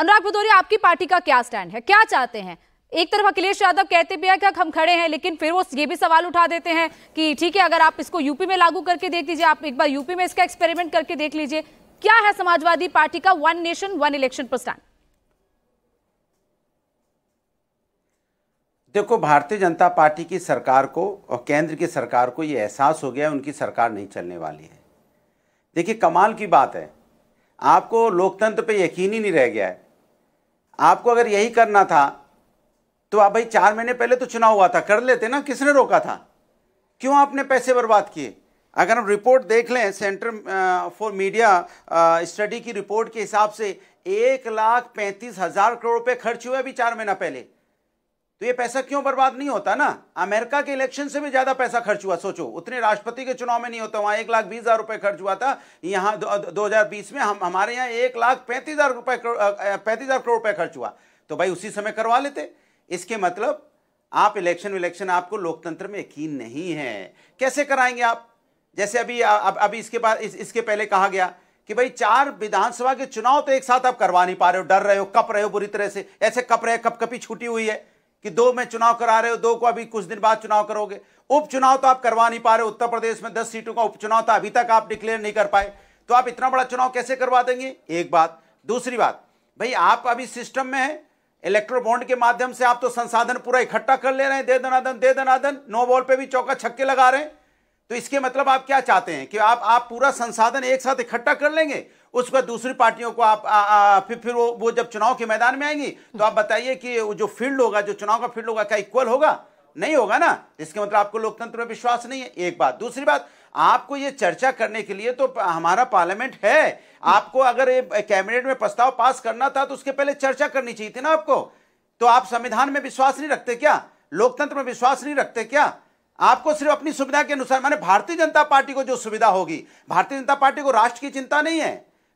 अनुराग भदौरिया आपकी पार्टी का क्या स्टैंड है क्या चाहते हैं एक तरफ अखिलेश यादव कहते भी है कि हम खड़े हैं लेकिन फिर वो ये भी सवाल उठा देते हैं कि ठीक है अगर आप इसको यूपी में लागू करके देख लीजिए आप एक बार यूपी में इसका एक्सपेरिमेंट करके देख लीजिए क्या है समाजवादी पार्टी का वन नेशन वन इलेक्शन पर स्टैंड देखो भारतीय जनता पार्टी की सरकार को और केंद्र की सरकार को ये एहसास हो गया उनकी सरकार नहीं चलने वाली है देखिए कमाल की बात है आपको लोकतंत्र पे यकीन ही नहीं रह गया है आपको अगर यही करना था तो आप भाई चार महीने पहले तो चुनाव हुआ था कर लेते ना किसने रोका था क्यों आपने पैसे बर्बाद किए अगर हम रिपोर्ट देख लें सेंटर फॉर मीडिया स्टडी की रिपोर्ट के हिसाब से एक लाख पैंतीस हजार करोड़ रुपये खर्च हुए अभी चार महीना पहले तो ये पैसा क्यों बर्बाद नहीं होता ना अमेरिका के इलेक्शन से भी ज्यादा पैसा खर्च हुआ सोचो उतने राष्ट्रपति के चुनाव में नहीं होता वहां एक लाख बीस हजार रुपए खर्च हुआ था यहाँ दो हजार बीस में हम हमारे यहाँ एक लाख पैंतीस हजार रुपए पैंतीस हजार करोड़ रुपए खर्च हुआ तो भाई उसी समय करवा लेते इसके मतलब आप इलेक्शन विलेक्शन आपको लोकतंत्र में यकीन नहीं है कैसे कराएंगे आप जैसे अभी अभी इसके बाद इसके पहले कहा गया कि भाई चार विधानसभा के चुनाव तो एक साथ आप करवा नहीं पा रहे हो डर रहे हो कप रहे हो बुरी तरह से ऐसे कप रहे कप कपी छूटी हुई है कि दो में चुनाव करा रहे हो दो को अभी कुछ दिन बाद चुनाव करोगे उपचुनाव तो आप करवा नहीं पा रहे उत्तर प्रदेश में दस सीटों का उपचुनाव था तो अभी तक आप डिक्लेयर नहीं कर पाए तो आप इतना बड़ा चुनाव कैसे करवा देंगे एक बात दूसरी बात भाई आप अभी सिस्टम में है इलेक्ट्रो बॉन्ड के माध्यम से आप तो संसाधन पूरा इकट्ठा कर ले रहे हैं दे दनादन दे दनादन नो बॉल पे भी चौका छक्के लगा रहे हैं तो इसके मतलब आप क्या चाहते हैं कि आप आप पूरा संसाधन एक साथ इकट्ठा कर लेंगे उसके बाद दूसरी पार्टियों को आप आ, आ, फिर फिर वो वो जब चुनाव के मैदान में आएंगी तो आप बताइए कि जो फील्ड होगा जो चुनाव का फील्ड होगा क्या इक्वल होगा नहीं होगा ना इसके मतलब आपको लोकतंत्र में विश्वास नहीं है एक बात दूसरी बात आपको ये चर्चा करने के लिए तो हमारा पार्लियामेंट है आपको अगर कैबिनेट में प्रस्ताव पास करना था तो उसके पहले चर्चा करनी चाहिए थी ना आपको तो आप संविधान में विश्वास नहीं रखते क्या लोकतंत्र में विश्वास नहीं रखते क्या आपको सिर्फ अपनी सुविधा के अनुसार माने भारतीय जनता पार्टी को जो सुविधा होगी भारतीय जनता पार्टी को राष्ट्र की चिंता नहीं है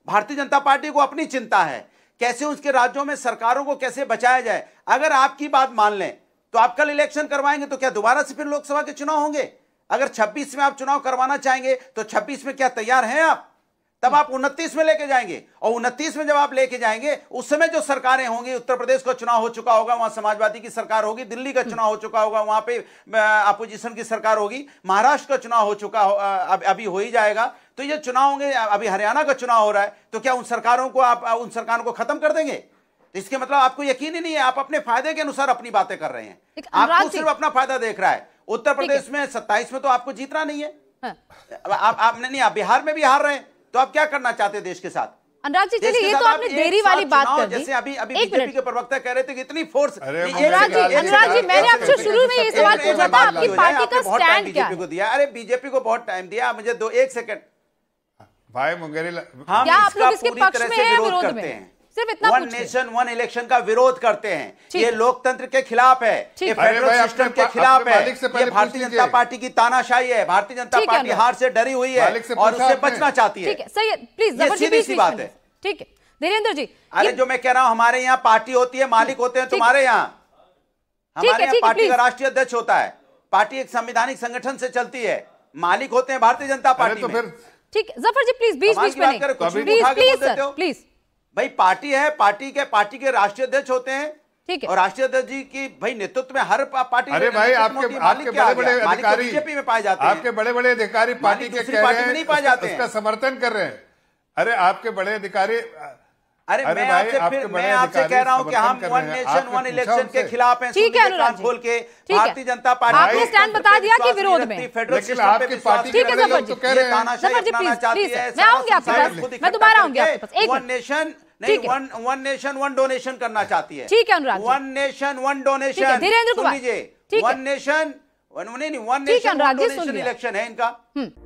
भारतीय जनता पार्टी को अपनी चिंता है कैसे उसके राज्यों में सरकारों को कैसे बचाया जाए अगर आपकी बात मान लें तो आप कल इलेक्शन करवाएंगे तो क्या दोबारा से फिर लोकसभा के चुनाव होंगे अगर 26 में आप चुनाव करवाना चाहेंगे तो 26 में क्या तैयार हैं आप तब आप उनतीस में लेके जाएंगे और उनतीस में जब आप लेके जाएंगे उस समय जो सरकारें होंगी उत्तर प्रदेश का चुनाव हो चुका होगा वहां समाजवादी की सरकार होगी दिल्ली का चुनाव हो चुका होगा वहां पे अपोजिशन की सरकार होगी महाराष्ट्र का चुनाव हो चुका अभी हो ही जाएगा तो ये चुनाव होंगे अभी हरियाणा का चुनाव हो रहा है तो क्या उन सरकारों को आप उन सरकारों को खत्म कर देंगे तो इसके मतलब आपको यकीन ही नहीं है आप अपने फायदे के अनुसार अपनी बातें कर रहे हैं आपको सिर्फ अपना फायदा देख रहा है उत्तर प्रदेश में सत्ताईस में तो आपको जीतना नहीं है हाँ। आप आपने नहीं आप बिहार में भी हार रहे हैं तो आप क्या करना चाहते देश के साथ अनुराग जी चलिए ये तो आपने देरी वाली बात कर दी जैसे अभी अभी बीजेपी के प्रवक्ता कह रहे थे कि इतनी फोर्स अनुराग जी अनुराग जी मैंने आपसे शुरू में ये सवाल पूछा था आपकी पार्टी का स्टैंड क्या है दिया अरे बीजेपी को बहुत टाइम दिया मुझे दो एक सेकंड भाई मुंगेरी हाँ आप लोग इसके पक्ष में हैं विरोध में हैं सिर्फ इतना वन नेशन वन इलेक्शन का विरोध करते हैं ये लोकतंत्र के खिलाफ है ये फेडरल सिस्टम के खिलाफ है ये भारतीय जनता पार्टी की तानाशाही है भारतीय जनता पार्टी हार से डरी हुई है और उससे बचना चाहती है सही प्लीज सीधी सी बात है ठीक है धीरेन्द्र जी अरे जो मैं कह रहा हूँ हमारे यहाँ पार्टी होती है मालिक होते हैं तुम्हारे यहाँ हमारे यहाँ पार्टी का राष्ट्रीय अध्यक्ष होता है पार्टी एक संवैधानिक संगठन से चलती है मालिक होते हैं भारतीय जनता पार्टी तो फिर ठीक जफर जी प्लीज बीच बीच में नहीं प्लीज प्लीज प्लीज भाई पार्टी है पार्टी के पार्टी के राष्ट्रीय अध्यक्ष होते हैं ठीक है और राष्ट्रीय अध्यक्ष जी की भाई नेतृत्व में हर पार्टी अरे भाई आपके आपके बड़े बड़े अधिकारी बीजेपी में पाए जाते हैं आपके बड़े बड़े अधिकारी पार्टी के कह रहे हैं नहीं पाए जाते उसका समर्थन कर रहे हैं अरे आपके बड़े अधिकारी अरे मैं आपसे फिर मैं आपसे कह रहा हूँ कि हम वन नेशन वन इलेक्शन के खिलाफ हैं ठीक है अनुराग बोल के भारतीय जनता पार्टी आपने स्टैंड बता दिया कि विरोध में फेडरल सिस्टम पार्टी ठीक तो है समझ जी प्लीज मैं आऊंगी आपके पास मैं दोबारा आऊंगी आपके पास वन नेशन नहीं one one nation one donation करना चाहती है ठीक है Anurag one nation one donation Dhirendra Kumar one nation नहीं one nation one donation election है इनका हम्म।